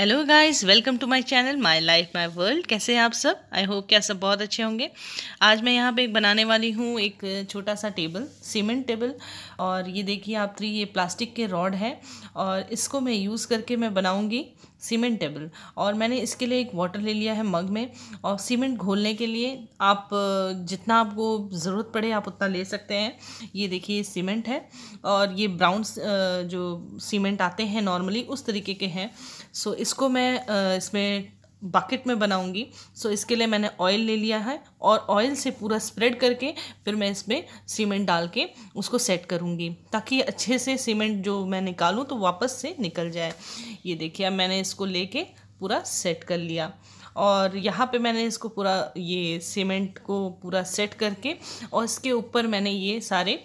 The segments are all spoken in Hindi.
hello guys welcome to my channel my life my world कैसे हैं आप सब आई होप कि आप सब बहुत अच्छे होंगे आज मैं यहाँ पे एक बनाने वाली हूँ एक छोटा सा टेबल सीमेंट टेबल और ये देखिए आप थ्री ये प्लास्टिक के रॉड है और इसको मैं यूज़ करके मैं बनाऊँगी सीमेंट टेबल और मैंने इसके लिए एक वाटर ले लिया है मग में और सीमेंट घोलने के लिए आप जितना आपको ज़रूरत पड़े आप उतना ले सकते हैं ये देखिए सीमेंट है और ये ब्राउन जो सीमेंट आते हैं नॉर्मली उस तरीके के हैं सो इस इसको मैं इसमें बकेट में बनाऊंगी सो इसके लिए मैंने ऑयल ले लिया है और ऑयल से पूरा स्प्रेड करके फिर मैं इसमें सीमेंट डाल के उसको सेट करूंगी ताकि अच्छे से सीमेंट जो मैं निकालूं तो वापस से निकल जाए ये देखिए अब मैंने इसको लेके पूरा सेट कर लिया और यहाँ पे मैंने इसको पूरा ये सीमेंट को पूरा सेट करके और इसके ऊपर मैंने ये सारे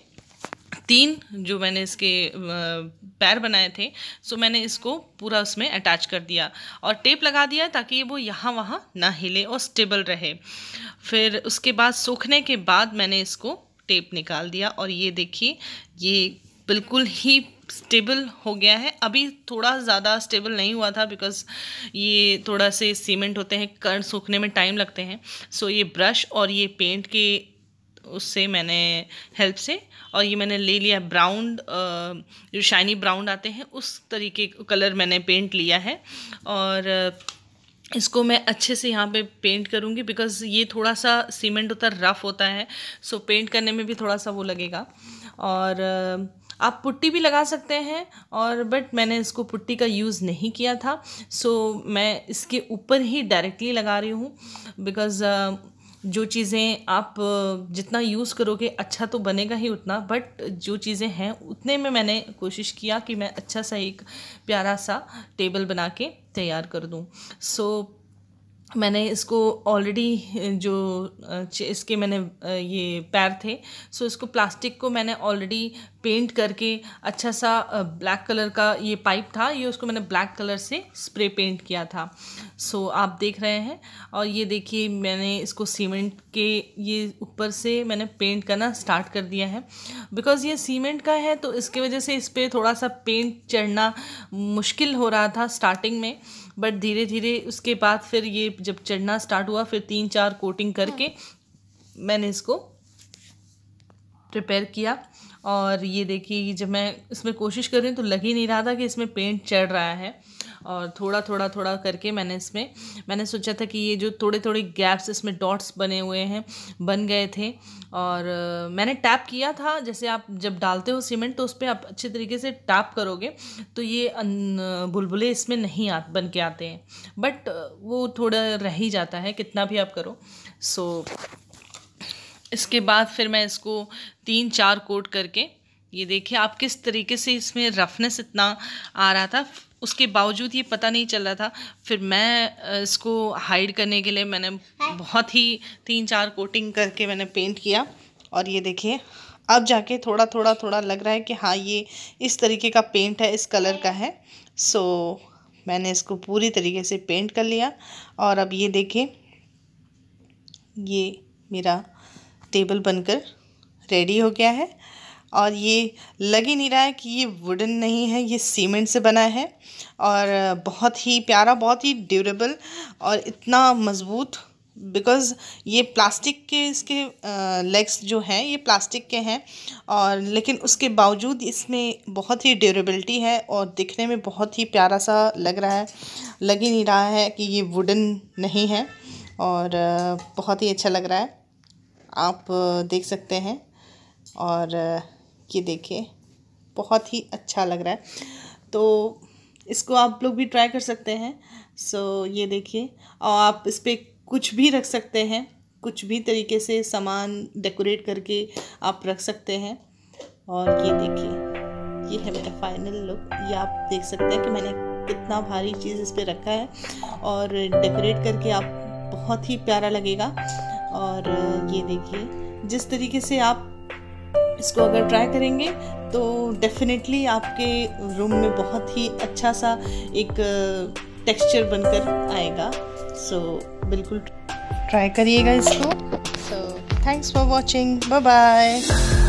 तीन जो मैंने इसके पैर बनाए थे सो मैंने इसको पूरा उसमें अटैच कर दिया और टेप लगा दिया ताकि वो यहाँ वहाँ ना हिले और स्टेबल रहे फिर उसके बाद सूखने के बाद मैंने इसको टेप निकाल दिया और ये देखिए ये बिल्कुल ही स्टेबल हो गया है अभी थोड़ा ज़्यादा स्टेबल नहीं हुआ था बिकॉज ये थोड़ा से सीमेंट होते हैं कण सूखने में टाइम लगते हैं सो ये ब्रश और ये पेंट के उससे मैंने हेल्प से और ये मैंने ले लिया ब्राउन जो शाइनी ब्राउन आते हैं उस तरीके कलर मैंने पेंट लिया है और इसको मैं अच्छे से यहाँ पे पेंट करूँगी बिकॉज ये थोड़ा सा सीमेंट उतर रफ होता है सो पेंट करने में भी थोड़ा सा वो लगेगा और आप पुट्टी भी लगा सकते हैं और बट मैंने इसको पुट्टी का यूज़ नहीं किया था सो मैं इसके ऊपर ही डायरेक्टली लगा रही हूँ बिकॉज़ जो चीज़ें आप जितना यूज़ करोगे अच्छा तो बनेगा ही उतना बट जो चीज़ें हैं उतने में मैंने कोशिश किया कि मैं अच्छा सा एक प्यारा सा टेबल बना के तैयार कर दूँ सो so, मैंने इसको ऑलरेडी जो इसके मैंने ये पैर थे सो इसको प्लास्टिक को मैंने ऑलरेडी पेंट करके अच्छा सा ब्लैक कलर का ये पाइप था ये उसको मैंने ब्लैक कलर से स्प्रे पेंट किया था सो आप देख रहे हैं और ये देखिए मैंने इसको सीमेंट के ये ऊपर से मैंने पेंट करना स्टार्ट कर दिया है बिकॉज़ ये सीमेंट का है तो इसके वजह से इस पर थोड़ा सा पेंट चढ़ना मुश्किल हो रहा था स्टार्टिंग में बट धीरे धीरे उसके बाद फिर ये जब चढ़ना स्टार्ट हुआ फिर तीन चार कोटिंग करके मैंने इसको प्रिपेयर किया और ये देखिए जब मैं इसमें कोशिश कर रही हूँ तो लग ही नहीं रहा था कि इसमें पेंट चढ़ रहा है और थोड़ा थोड़ा थोड़ा करके मैंने इसमें मैंने सोचा था कि ये जो थोड़े थोड़े गैप्स इसमें डॉट्स बने हुए हैं बन गए थे और मैंने टैप किया था जैसे आप जब डालते हो सीमेंट तो उस पर आप अच्छे तरीके से टैप करोगे तो ये बुलबुलें इसमें नहीं आ बन के आते हैं बट वो थोड़ा रह ही जाता है कितना भी आप करो सो so, इसके बाद फिर मैं इसको तीन चार कोट करके ये देखिए आप किस तरीके से इसमें रफनेस इतना आ रहा था उसके बावजूद ये पता नहीं चल रहा था फिर मैं इसको हाइड करने के लिए मैंने बहुत ही तीन चार कोटिंग करके मैंने पेंट किया और ये देखिए अब जाके थोड़ा थोड़ा थोड़ा लग रहा है कि हाँ ये इस तरीके का पेंट है इस कलर का है सो मैंने इसको पूरी तरीके से पेंट कर लिया और अब ये देखिए ये मेरा टेबल बनकर रेडी हो गया है और ये लग ही नहीं रहा है कि ये वुडन नहीं है ये सीमेंट से बना है और बहुत ही प्यारा बहुत ही ड्यूरेबल और इतना मज़बूत बिकॉज़ ये प्लास्टिक के इसके लेग्स जो हैं ये प्लास्टिक के हैं और लेकिन उसके बावजूद इसमें बहुत ही ड्यूरेबिलिटी है और दिखने में बहुत ही प्यारा सा लग रहा है लग ही नहीं रहा है कि ये वुडन नहीं है और बहुत ही अच्छा लग रहा है आप देख सकते हैं और ये देखिए बहुत ही अच्छा लग रहा है तो इसको आप लोग भी ट्राई कर सकते हैं सो so, ये देखिए और आप इस पर कुछ भी रख सकते हैं कुछ भी तरीके से सामान डेकोरेट करके आप रख सकते हैं और ये देखिए ये है मेरा फाइनल लुक ये आप देख सकते हैं कि मैंने कितना भारी चीज़ इस पर रखा है और डेकोरेट करके आप बहुत ही प्यारा लगेगा और ये देखिए जिस तरीके से आप इसको अगर ट्राई करेंगे तो डेफिनेटली आपके रूम में बहुत ही अच्छा सा एक टेक्सचर uh, बनकर आएगा सो so, बिल्कुल ट्राई करिएगा इसको so thanks for watching bye bye